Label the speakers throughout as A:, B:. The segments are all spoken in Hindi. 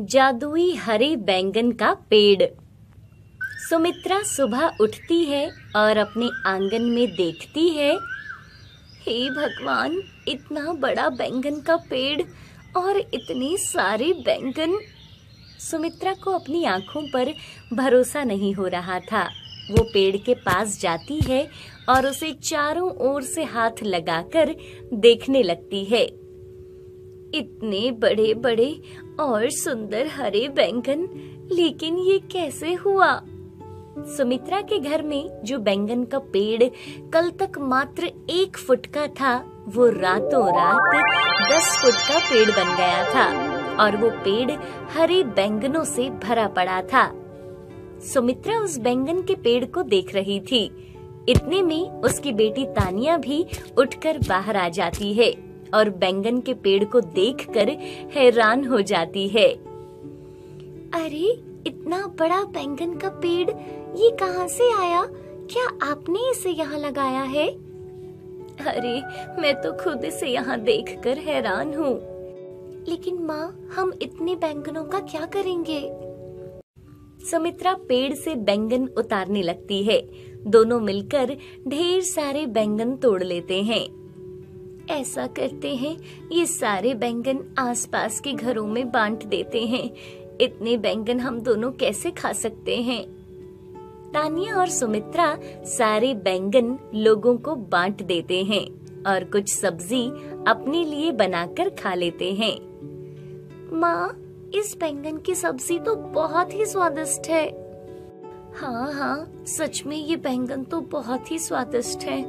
A: जादुई हरे बैंगन का पेड़ सुमित्रा सुबह उठती है और अपने आंगन में देखती है हे भगवान इतना बड़ा बैंगन का पेड़ और इतने सारे बैंगन सुमित्रा को अपनी आंखों पर भरोसा नहीं हो रहा था वो पेड़ के पास जाती है और उसे चारों ओर से हाथ लगाकर देखने लगती है इतने बड़े बड़े और सुंदर हरे बैंगन लेकिन ये कैसे हुआ सुमित्रा के घर में जो बैंगन का पेड़ कल तक मात्र एक फुट का था वो रातों रात दस फुट का पेड़ बन गया था और वो पेड़ हरे बैंगनों से भरा पड़ा था सुमित्रा उस बैंगन के पेड़ को देख रही थी इतने में उसकी बेटी तानिया भी उठकर बाहर आ जाती है और बैंगन के पेड़ को देखकर हैरान हो जाती है अरे इतना बड़ा बैंगन का पेड़ ये कहाँ से आया क्या आपने इसे यहाँ लगाया है अरे मैं तो खुद इसे यहाँ देखकर हैरान हूँ लेकिन माँ हम इतने बैंगनों का क्या करेंगे सुमित्रा पेड़ से बैंगन उतारने लगती है दोनों मिलकर ढेर सारे बैंगन तोड़ लेते हैं ऐसा करते हैं ये सारे बैंगन आसपास के घरों में बांट देते हैं इतने बैंगन हम दोनों कैसे खा सकते हैं तानिया और सुमित्रा सारे बैंगन लोगों को बांट देते हैं और कुछ सब्जी अपने लिए बनाकर खा लेते हैं माँ इस बैंगन की सब्जी तो बहुत ही स्वादिष्ट है हाँ हाँ सच में ये बैंगन तो बहुत ही स्वादिष्ट है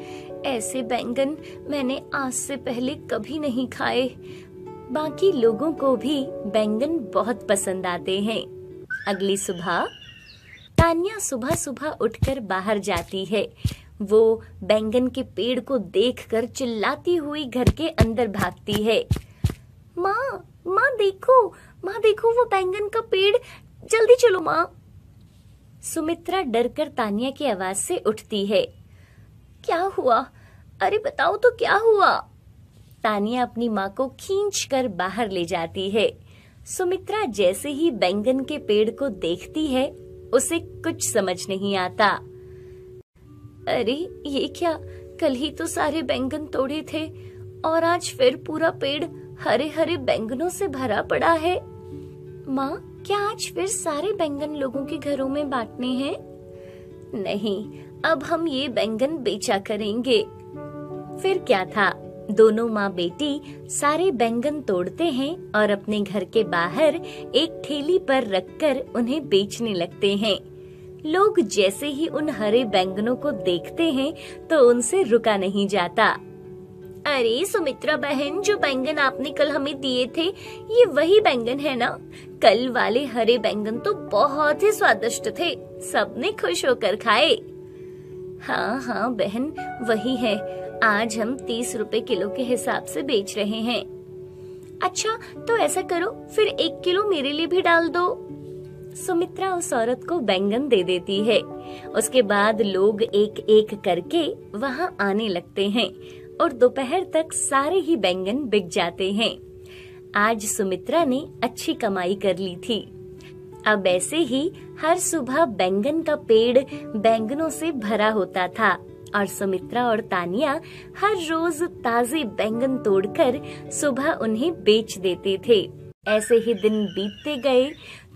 A: ऐसे बैंगन मैंने आज से पहले कभी नहीं खाए बाकी लोगों को भी बैंगन बहुत पसंद आते हैं अगली सुबह तानिया सुबह सुबह उठकर बाहर जाती है वो बैंगन के पेड़ को देखकर चिल्लाती हुई घर के अंदर भागती है माँ माँ देखो माँ देखो वो बैंगन का पेड़ जल्दी चलो माँ सुमित्रा डरकर तानिया की आवाज से उठती है क्या हुआ अरे बताओ तो क्या हुआ तानिया अपनी माँ को खींच कर बाहर ले जाती है सुमित्रा जैसे ही बैंगन के पेड़ को देखती है उसे कुछ समझ नहीं आता अरे ये क्या कल ही तो सारे बैंगन तोड़े थे और आज फिर पूरा पेड़ हरे हरे बैंगनों से भरा पड़ा है माँ क्या आज फिर सारे बैंगन लोगों के घरों में बांटने हैं नहीं अब हम ये बैंगन बेचा करेंगे फिर क्या था दोनों माँ बेटी सारे बैंगन तोड़ते हैं और अपने घर के बाहर एक ठेली पर रखकर उन्हें बेचने लगते हैं लोग जैसे ही उन हरे बैंगनों को देखते हैं तो उनसे रुका नहीं जाता अरे सुमित्रा बहन जो बैंगन आपने कल हमें दिए थे ये वही बैंगन है ना कल वाले हरे बैंगन तो बहुत ही स्वादिष्ट थे सबने खुश होकर खाए हाँ हाँ बहन वही है आज हम तीस रुपए किलो के हिसाब से बेच रहे हैं अच्छा तो ऐसा करो फिर एक किलो मेरे लिए भी डाल दो सुमित्रा उस औरत को बैंगन दे देती है उसके बाद लोग एक एक करके वहाँ आने लगते हैं और दोपहर तक सारे ही बैंगन बिक जाते हैं आज सुमित्रा ने अच्छी कमाई कर ली थी अब ऐसे ही हर सुबह बैंगन का पेड़ बैंगनों से भरा होता था और सुमित्रा और तानिया हर रोज ताजे बैंगन तोड़कर सुबह उन्हें बेच देते थे ऐसे ही दिन बीतते गए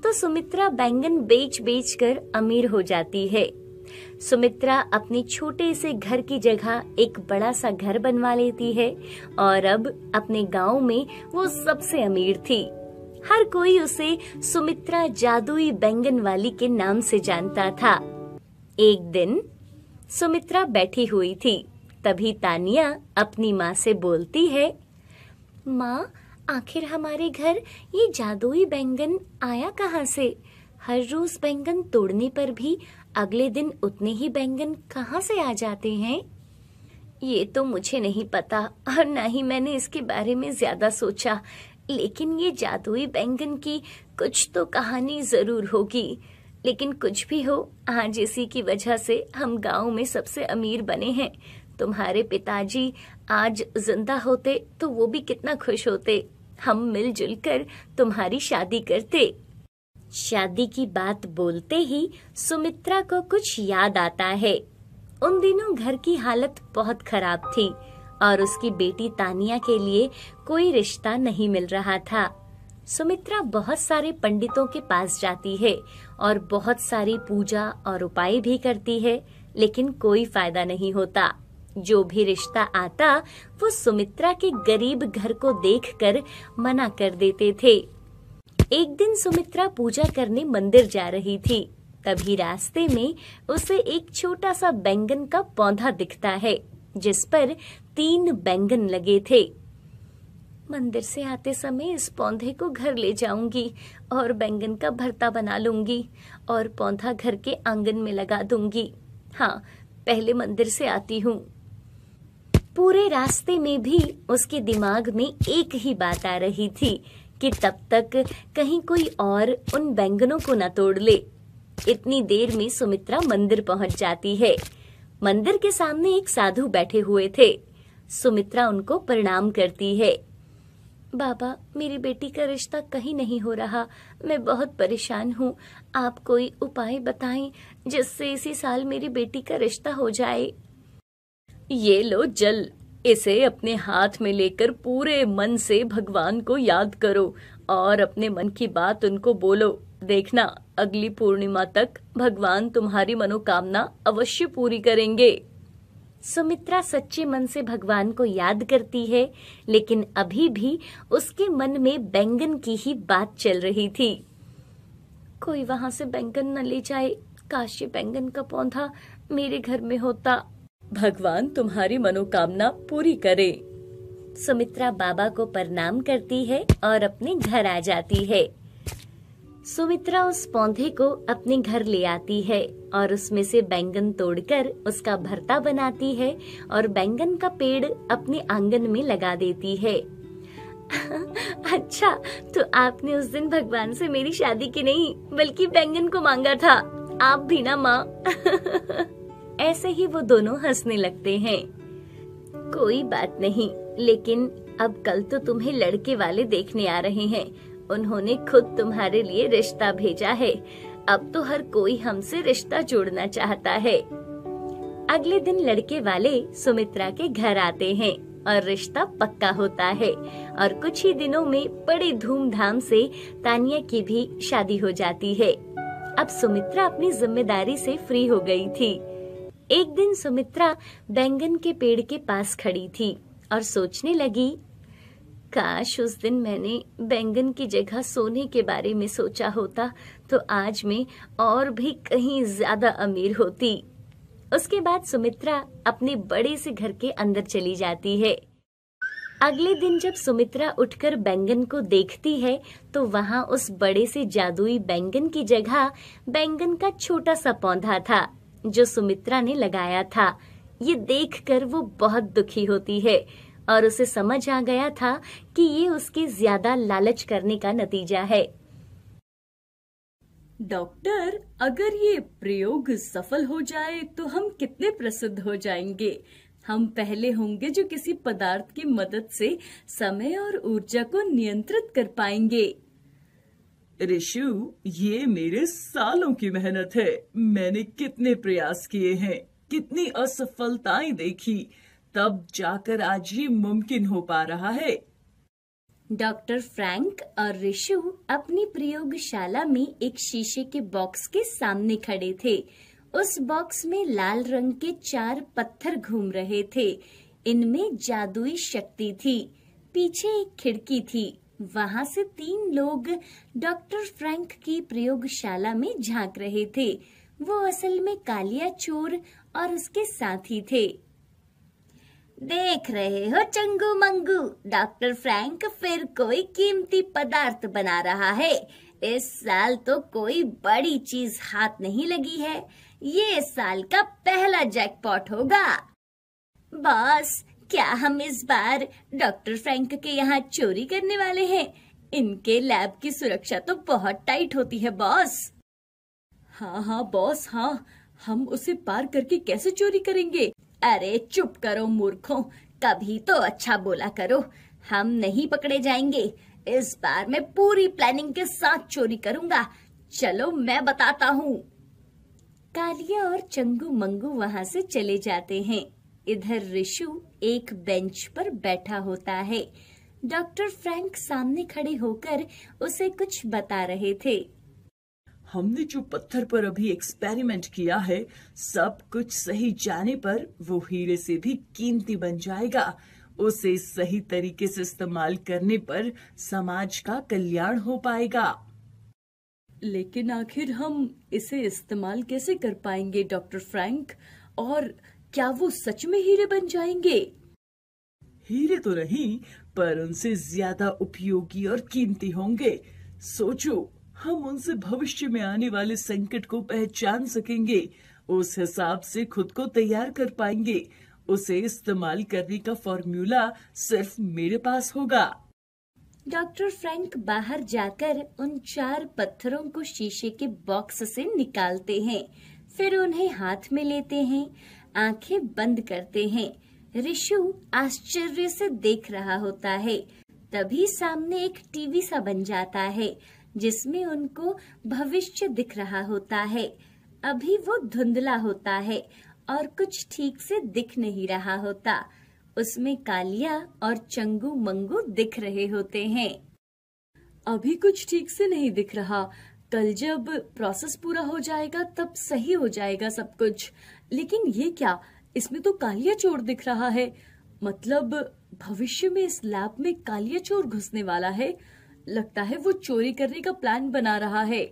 A: तो सुमित्रा बैंगन बेच बेच कर अमीर हो जाती है सुमित्रा अपने छोटे से घर की जगह एक बड़ा सा घर बनवा लेती है और अब अपने गांव में वो सबसे अमीर थी हर कोई उसे सुमित्रा जादुई बैंगन वाली के नाम से जानता था एक दिन सुमित्रा बैठी हुई थी तभी तानिया अपनी माँ से बोलती है माँ आखिर हमारे घर ये जादुई बैंगन आया कहाँ से हर रोज बैंगन तोड़ने पर भी अगले दिन उतने ही बैंगन कहाँ से आ जाते हैं ये तो मुझे नहीं पता और ना ही मैंने इसके बारे में ज्यादा सोचा लेकिन ये जादुई बैंगन की कुछ तो कहानी जरूर होगी लेकिन कुछ भी हो आज इसी की वजह से हम गांव में सबसे अमीर बने हैं तुम्हारे पिताजी आज जिंदा होते तो वो भी कितना खुश होते हम मिलजुल कर तुम्हारी शादी करते शादी की बात बोलते ही सुमित्रा को कुछ याद आता है उन दिनों घर की हालत बहुत खराब थी और उसकी बेटी तानिया के लिए कोई रिश्ता नहीं मिल रहा था सुमित्रा बहुत सारे पंडितों के पास जाती है और बहुत सारी पूजा और उपाय भी करती है लेकिन कोई फायदा नहीं होता जो भी रिश्ता आता वो सुमित्रा के गरीब घर को देखकर मना कर देते थे एक दिन सुमित्रा पूजा करने मंदिर जा रही थी तभी रास्ते में उसे एक छोटा सा बैंगन का पौधा दिखता है जिस पर तीन बैंगन लगे थे मंदिर से आते समय इस पौधे को घर ले जाऊंगी और बैंगन का भरता बना लूंगी और पौधा घर के आंगन में लगा दूंगी हाँ पहले मंदिर से आती हूँ पूरे रास्ते में भी उसके दिमाग में एक ही बात आ रही थी कि तब तक कहीं कोई और उन बैंगनों को न तोड़ ले इतनी देर में सुमित्रा मंदिर पहुंच जाती है मंदिर के सामने एक साधु बैठे हुए थे सुमित्रा उनको प्रणाम करती है बाबा मेरी बेटी का रिश्ता कहीं नहीं हो रहा मैं बहुत परेशान हूँ आप कोई उपाय बताएं जिससे इसी साल मेरी बेटी का रिश्ता हो जाए ये लो जल इसे अपने हाथ में लेकर पूरे मन से भगवान को याद करो और अपने मन की बात उनको बोलो देखना अगली पूर्णिमा तक भगवान तुम्हारी मनोकामना अवश्य पूरी करेंगे सुमित्रा सच्चे मन से भगवान को याद करती है लेकिन अभी भी उसके मन में बैंगन की ही बात चल रही थी कोई वहां से बैंगन न ले जाए काश ये बैंगन का पौधा मेरे घर में होता भगवान तुम्हारी मनोकामना पूरी करे सुमित्रा बाबा को प्रणाम करती है और अपने घर आ जाती है सुमित्रा उस पौधे को अपने घर ले आती है और उसमें से बैंगन तोड़कर उसका भरता बनाती है और बैंगन का पेड़ अपने आंगन में लगा देती है अच्छा तो आपने उस दिन भगवान से मेरी शादी की नहीं बल्कि बैंगन को मांगा था आप भी ना माँ ऐसे ही वो दोनों हंसने लगते हैं कोई बात नहीं लेकिन अब कल तो तुम्हें लड़के वाले देखने आ रहे हैं उन्होंने खुद तुम्हारे लिए रिश्ता भेजा है अब तो हर कोई हमसे रिश्ता जोड़ना चाहता है अगले दिन लड़के वाले सुमित्रा के घर आते हैं और रिश्ता पक्का होता है और कुछ ही दिनों में बड़े धूमधाम से तानिया की भी शादी हो जाती है अब सुमित्रा अपनी जिम्मेदारी से फ्री हो गई थी एक दिन सुमित्रा बैंगन के पेड़ के पास खड़ी थी और सोचने लगी काश उस दिन मैंने बैंगन की जगह सोने के बारे में सोचा होता तो आज मैं और भी कहीं ज्यादा अमीर होती उसके बाद सुमित्रा अपने बड़े से घर के अंदर चली जाती है अगले दिन जब सुमित्रा उठकर बैंगन को देखती है तो वहाँ उस बड़े से जादुई बैंगन की जगह बैंगन का छोटा सा पौधा था जो सुमित्रा ने लगाया था ये देखकर वो बहुत दुखी होती है और उसे समझ आ गया था कि ये उसके ज्यादा लालच करने का नतीजा है डॉक्टर अगर ये प्रयोग सफल हो जाए तो हम कितने प्रसिद्ध हो जाएंगे हम पहले होंगे जो किसी पदार्थ की मदद से समय और ऊर्जा को नियंत्रित कर पाएंगे
B: ऋषु ये मेरे सालों की मेहनत है मैंने कितने प्रयास किए हैं कितनी असफलताएं देखी तब जाकर आज ये मुमकिन हो पा रहा है
A: डॉक्टर फ्रैंक और ऋषु अपनी प्रयोगशाला में एक शीशे के बॉक्स के सामने खड़े थे उस बॉक्स में लाल रंग के चार पत्थर घूम रहे थे इनमें जादुई शक्ति थी पीछे एक खिड़की थी वहाँ से तीन लोग डॉक्टर फ्रैंक की प्रयोगशाला में झांक रहे थे वो असल में कालिया चोर और उसके साथी थे देख रहे हो चंगू मंगू डॉक्टर फ्रैंक फिर कोई कीमती पदार्थ बना रहा है इस साल तो कोई बड़ी चीज हाथ नहीं लगी है ये साल का पहला जैकपॉट होगा बॉस क्या हम इस बार डॉक्टर फ्रैंक के यहाँ चोरी करने वाले हैं? इनके लैब की सुरक्षा तो बहुत टाइट होती है बॉस हाँ हाँ बॉस हाँ हम उसे पार करके कैसे चोरी करेंगे अरे चुप करो मूर्खों कभी तो अच्छा बोला करो हम नहीं पकड़े जाएंगे इस बार मैं पूरी प्लानिंग के साथ चोरी करूंगा चलो मैं बताता हूँ कालिया और चंगू मंगू वहाँ से चले जाते हैं इधर ऋषु एक बेंच पर बैठा होता है डॉक्टर फ्रैंक सामने खड़े होकर उसे कुछ बता रहे थे
B: हमने जो पत्थर पर अभी एक्सपेरिमेंट किया है सब कुछ सही जाने पर वो हीरे से भी कीमती बन जाएगा उसे सही तरीके से इस्तेमाल करने पर समाज का कल्याण हो पाएगा लेकिन आखिर हम इसे इस्तेमाल कैसे कर पाएंगे डॉक्टर फ्रैंक और क्या वो सच में हीरे बन जाएंगे हीरे तो नहीं पर उनसे ज्यादा उपयोगी और कीमती होंगे सोचो हम उनसे भविष्य में आने वाले संकट को पहचान सकेंगे उस हिसाब से खुद को तैयार कर पाएंगे उसे इस्तेमाल करने का फॉर्मूला सिर्फ मेरे पास होगा डॉक्टर फ्रैंक
A: बाहर जाकर उन चार पत्थरों को शीशे के बॉक्स से निकालते हैं फिर उन्हें हाथ में लेते हैं आंखें बंद करते हैं ऋषु आश्चर्य से देख रहा होता है तभी सामने एक टीवी सा बन जाता है जिसमें उनको भविष्य दिख रहा होता है अभी वो धुंधला होता है और कुछ ठीक से दिख नहीं रहा होता उसमें कालिया और चंगू मंगू दिख रहे होते हैं अभी कुछ ठीक से नहीं दिख रहा कल जब प्रोसेस पूरा हो जाएगा तब सही हो जाएगा सब कुछ लेकिन ये क्या इसमें तो कालिया चोर दिख रहा है मतलब भविष्य में इस लैब में कालिया चोर घुसने वाला है लगता है वो चोरी करने का प्लान बना रहा है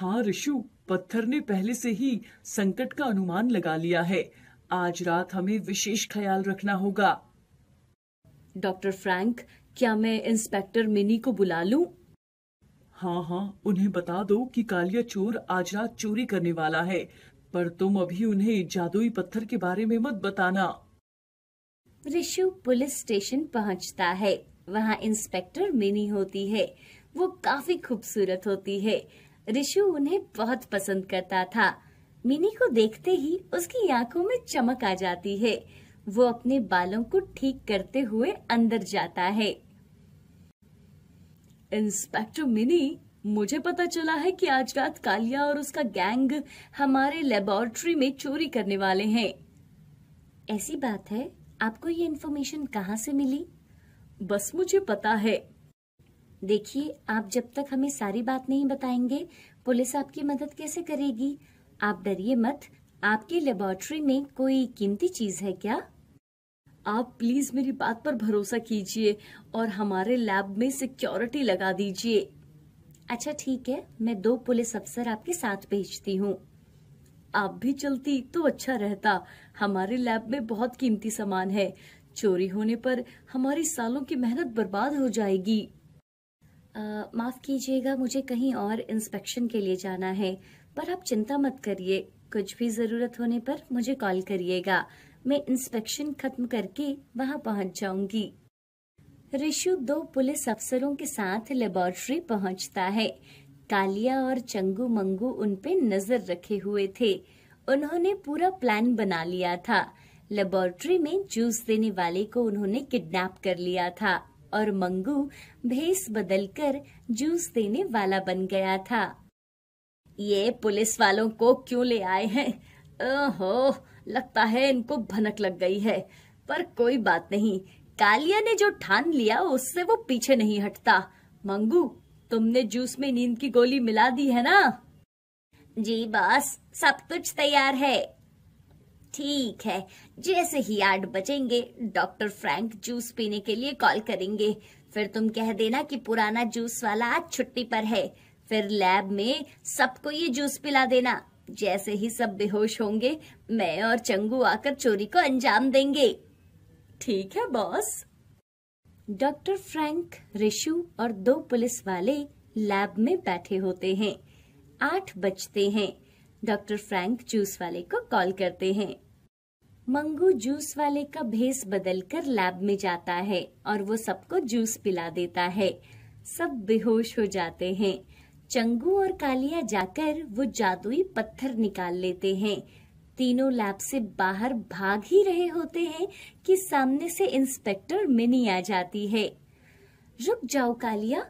B: हाँ ऋषु पत्थर ने पहले से ही संकट का अनुमान लगा लिया है आज रात हमें विशेष ख्याल रखना होगा
A: डॉक्टर फ्रैंक क्या मैं इंस्पेक्टर मिनी को बुला
B: लू हाँ हाँ उन्हें बता दो कि कालिया चोर आज रात चोरी करने वाला है पर तुम अभी उन्हें जादुई पत्थर के बारे में मत बताना
A: ऋषु पुलिस स्टेशन पहुंचता है वहाँ इंस्पेक्टर मिनी होती है वो काफी खूबसूरत होती है ऋषु उन्हें बहुत पसंद करता था मिनी को देखते ही उसकी आंखों में चमक आ जाती है वो अपने बालों को ठीक करते हुए अंदर जाता है इंस्पेक्टर मिनी मुझे पता चला है कि आज रात कालिया और उसका गैंग हमारे लेबोरेटरी में चोरी करने वाले हैं ऐसी बात है आपको ये इन्फॉर्मेशन कहाँ से मिली बस मुझे पता है देखिए आप जब तक हमें सारी बात नहीं बताएंगे पुलिस आपकी मदद कैसे करेगी आप डरिए मत आपकी लेबोरेटरी में कोई कीमती चीज है क्या आप प्लीज मेरी बात पर भरोसा कीजिए और हमारे लैब में सिक्योरिटी लगा दीजिए अच्छा ठीक है मैं दो पुलिस अफसर आपके साथ भेजती हूँ आप भी चलती तो अच्छा रहता हमारे लैब में बहुत कीमती सामान है चोरी होने पर हमारी सालों की मेहनत बर्बाद हो जाएगी माफ़ कीजिएगा मुझे कहीं और इंस्पेक्शन के लिए जाना है पर आप चिंता मत करिए कुछ भी ज़रूरत होने पर मुझे कॉल करिएगा मैं इंस्पेक्शन खत्म करके वहाँ पहुँच जाऊंगी रिशु दो पुलिस अफसरों के साथ लेबोरेटरी पहुंचता है कालिया और चंगू मंगू उन पे नजर रखे हुए थे उन्होंने पूरा प्लान बना लिया था लेबोरेटरी में जूस देने वाले को उन्होंने किडनैप कर लिया था और मंगू भेस बदलकर जूस देने वाला बन गया था ये पुलिस वालों को क्यों ले आए हैं ओहो लगता है इनको भनक लग गई है पर कोई बात नहीं कालिया ने जो ठान लिया उससे वो पीछे नहीं हटता मंगू तुमने जूस में नींद की गोली मिला दी है ना जी बस सब कुछ तैयार है ठीक है जैसे ही आठ बजेंगे डॉक्टर फ्रैंक जूस पीने के लिए कॉल करेंगे फिर तुम कह देना कि पुराना जूस वाला आज छुट्टी पर है फिर लैब में सबको ये जूस पिला देना जैसे ही सब बेहोश होंगे मैं और चंगू आकर चोरी को अंजाम देंगे ठीक है बॉस डॉक्टर फ्रैंक रिशु और दो पुलिस वाले लैब में बैठे होते हैं आठ बजते हैं डॉक्टर फ्रैंक जूस वाले को कॉल करते हैं मंगू जूस वाले का भेस बदलकर लैब में जाता है और वो सबको जूस पिला देता है सब बेहोश हो जाते हैं चंगू और कालिया जाकर वो जादुई पत्थर निकाल लेते हैं तीनों लैब से बाहर भाग ही रहे होते हैं कि सामने से इंस्पेक्टर मिनी आ जाती है रुक जाओ कालिया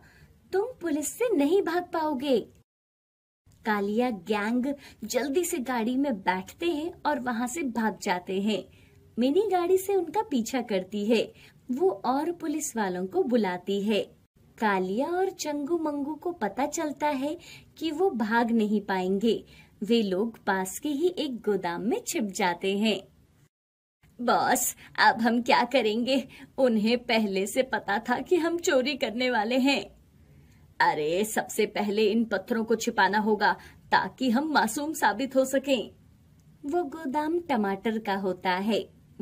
A: तुम पुलिस से नहीं भाग पाओगे कालिया गैंग जल्दी से गाड़ी में बैठते हैं और वहां से भाग जाते हैं मिनी गाड़ी से उनका पीछा करती है वो और पुलिस वालों को बुलाती है कालिया और चंगू मंगू को पता चलता है कि वो भाग नहीं पाएंगे वे लोग पास के ही एक गोदाम में छिप जाते हैं बॉस अब हम क्या करेंगे उन्हें पहले से पता था कि हम चोरी करने वाले हैं अरे सबसे पहले इन पत्थरों को छिपाना होगा ताकि हम मासूम साबित हो सकें। वो गोदाम टमाटर का होता है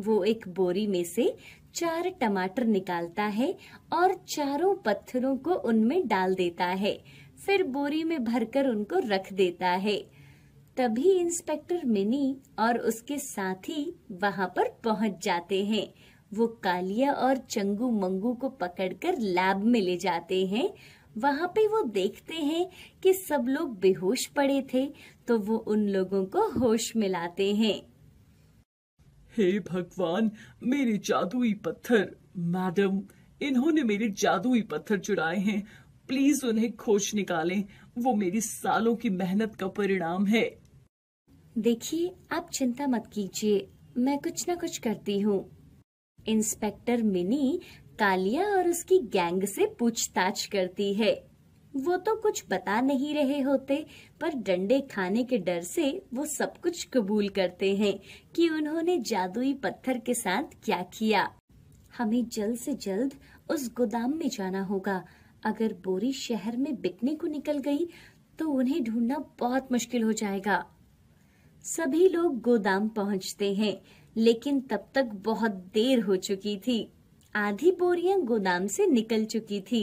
A: वो एक बोरी में से चार टमाटर निकालता है और चारों पत्थरों को उनमें डाल देता है फिर बोरी में भरकर उनको रख देता है तभी इंस्पेक्टर मिनी और उसके साथी वहां पर पहुंच जाते हैं वो कालिया और चंगू मंगू को पकड़कर लैब में ले जाते हैं वहां पे वो देखते हैं कि सब लोग बेहोश पड़े थे तो वो उन लोगों को होश मिलाते हैं
B: हे भगवान मेरे जादुई पत्थर मैडम इन्होंने मेरे जादुई पत्थर चुराए हैं प्लीज उन्हें खोज निकालें वो मेरी सालों की मेहनत का परिणाम है देखिए आप चिंता मत कीजिए मैं कुछ ना कुछ करती हूँ
A: इंस्पेक्टर मिनी कालिया और उसकी गैंग से पूछताछ करती है वो तो कुछ बता नहीं रहे होते पर डंडे खाने के डर से वो सब कुछ कबूल करते हैं कि उन्होंने जादुई पत्थर के साथ क्या किया हमें जल्द से जल्द उस गोदाम में जाना होगा अगर बोरी शहर में बिकने को निकल गई तो उन्हें ढूंढना बहुत मुश्किल हो जाएगा सभी लोग गोदाम पहुंचते हैं लेकिन तब तक बहुत देर हो चुकी थी आधी बोरियां गोदाम से निकल चुकी थी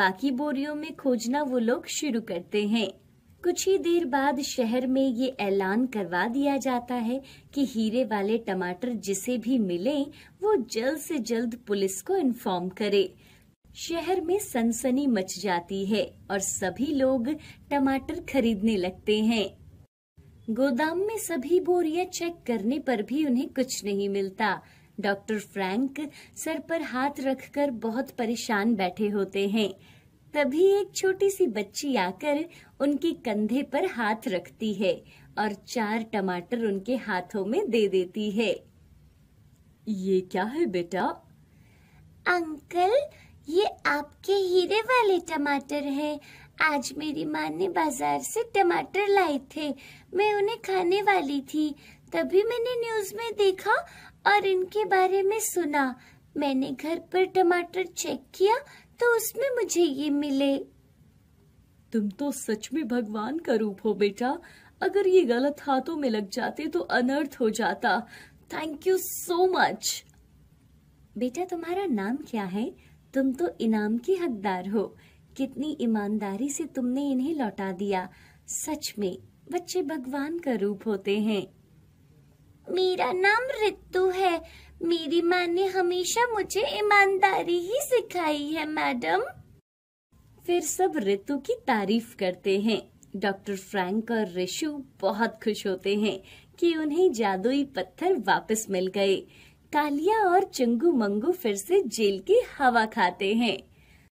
A: बाकी बोरियों में खोजना वो लोग शुरू करते हैं कुछ ही देर बाद शहर में ये ऐलान करवा दिया जाता है कि हीरे वाले टमाटर जिसे भी मिले वो जल्द से जल्द पुलिस को इन्फॉर्म करे शहर में सनसनी मच जाती है और सभी लोग टमाटर खरीदने लगते हैं गोदाम में सभी बोरियां चेक करने पर भी उन्हें कुछ नहीं मिलता डॉक्टर फ्रैंक सर पर हाथ रखकर बहुत परेशान बैठे होते हैं तभी एक छोटी सी बच्ची आकर उनके कंधे पर हाथ रखती है और चार टमाटर उनके हाथों में दे देती है ये क्या है बेटा अंकल ये आपके हीरे वाले टमाटर है आज मेरी माँ ने बाजार से टमाटर लाए थे मैं उन्हें खाने वाली थी तभी मैंने न्यूज में देखा और इनके बारे में सुना मैंने घर पर टमाटर चेक किया तो उसमें मुझे ये मिले तुम तो सच में भगवान का रूप हो बेटा अगर ये गलत हाथों में लग जाते तो अनर्थ हो जाता थैंक यू सो मच बेटा तुम्हारा नाम क्या है तुम तो इनाम की हकदार हो कितनी ईमानदारी से तुमने इन्हें लौटा दिया सच में बच्चे भगवान का रूप होते हैं मेरा नाम रितु है मेरी माँ ने हमेशा मुझे ईमानदारी ही सिखाई है मैडम फिर सब रितु की तारीफ करते हैं डॉक्टर फ्रैंक और रिशु बहुत खुश होते हैं कि उन्हें जादुई पत्थर वापस मिल गए कालिया और चंगू मंगू फिर से जेल की हवा खाते हैं